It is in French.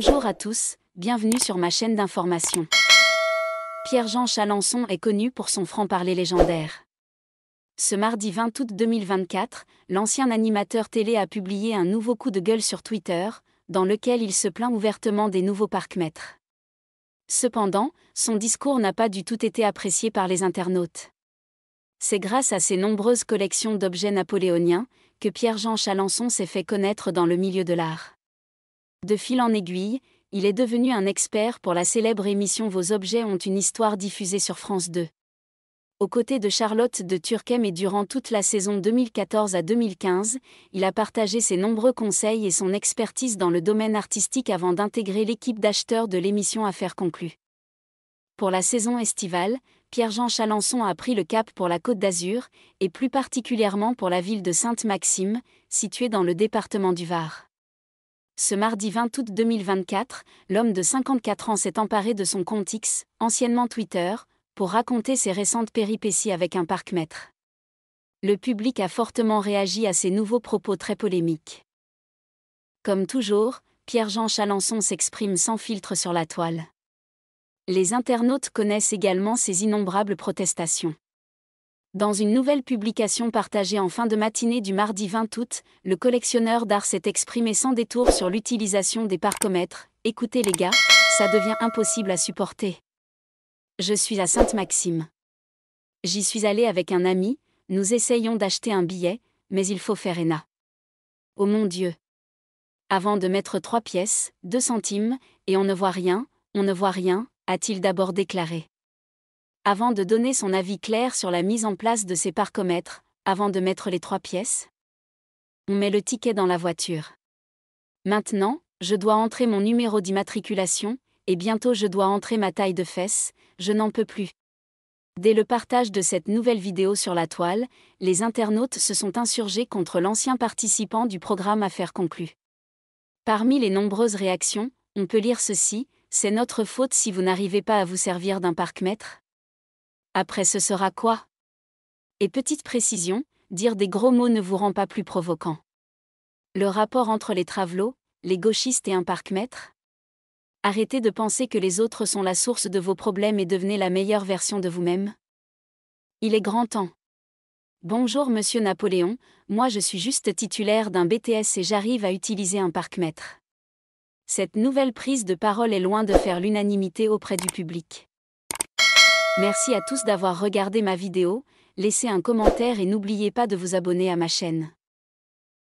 Bonjour à tous, bienvenue sur ma chaîne d'information. Pierre-Jean Chalençon est connu pour son franc-parler légendaire. Ce mardi 20 août 2024, l'ancien animateur télé a publié un nouveau coup de gueule sur Twitter, dans lequel il se plaint ouvertement des nouveaux parcs Cependant, son discours n'a pas du tout été apprécié par les internautes. C'est grâce à ses nombreuses collections d'objets napoléoniens que Pierre-Jean Chalençon s'est fait connaître dans le milieu de l'art. De fil en aiguille, il est devenu un expert pour la célèbre émission Vos objets ont une histoire diffusée sur France 2. Aux côtés de Charlotte de Turquem et durant toute la saison 2014 à 2015, il a partagé ses nombreux conseils et son expertise dans le domaine artistique avant d'intégrer l'équipe d'acheteurs de l'émission Affaires conclues. Pour la saison estivale, Pierre-Jean Chalençon a pris le cap pour la Côte d'Azur, et plus particulièrement pour la ville de Sainte-Maxime, située dans le département du Var. Ce mardi 20 août 2024, l'homme de 54 ans s'est emparé de son compte X, anciennement Twitter, pour raconter ses récentes péripéties avec un parc-maître. Le public a fortement réagi à ces nouveaux propos très polémiques. Comme toujours, Pierre-Jean Chalençon s'exprime sans filtre sur la toile. Les internautes connaissent également ses innombrables protestations. Dans une nouvelle publication partagée en fin de matinée du mardi 20 août, le collectionneur d'art s'est exprimé sans détour sur l'utilisation des parcomètres. Écoutez les gars, ça devient impossible à supporter. Je suis à Sainte-Maxime. J'y suis allé avec un ami, nous essayons d'acheter un billet, mais il faut faire ENA. Oh mon Dieu. Avant de mettre trois pièces, deux centimes, et on ne voit rien, on ne voit rien, a-t-il d'abord déclaré avant de donner son avis clair sur la mise en place de ces parcomètres, avant de mettre les trois pièces On met le ticket dans la voiture. Maintenant, je dois entrer mon numéro d'immatriculation, et bientôt je dois entrer ma taille de fesse, je n'en peux plus. Dès le partage de cette nouvelle vidéo sur la toile, les internautes se sont insurgés contre l'ancien participant du programme Affaires conclues. Parmi les nombreuses réactions, on peut lire ceci, c'est notre faute si vous n'arrivez pas à vous servir d'un parc après ce sera quoi Et petite précision, dire des gros mots ne vous rend pas plus provoquant. Le rapport entre les travelots, les gauchistes et un parc maître Arrêtez de penser que les autres sont la source de vos problèmes et devenez la meilleure version de vous-même. Il est grand temps. Bonjour Monsieur Napoléon, moi je suis juste titulaire d'un BTS et j'arrive à utiliser un parc maître. Cette nouvelle prise de parole est loin de faire l'unanimité auprès du public. Merci à tous d'avoir regardé ma vidéo, laissez un commentaire et n'oubliez pas de vous abonner à ma chaîne.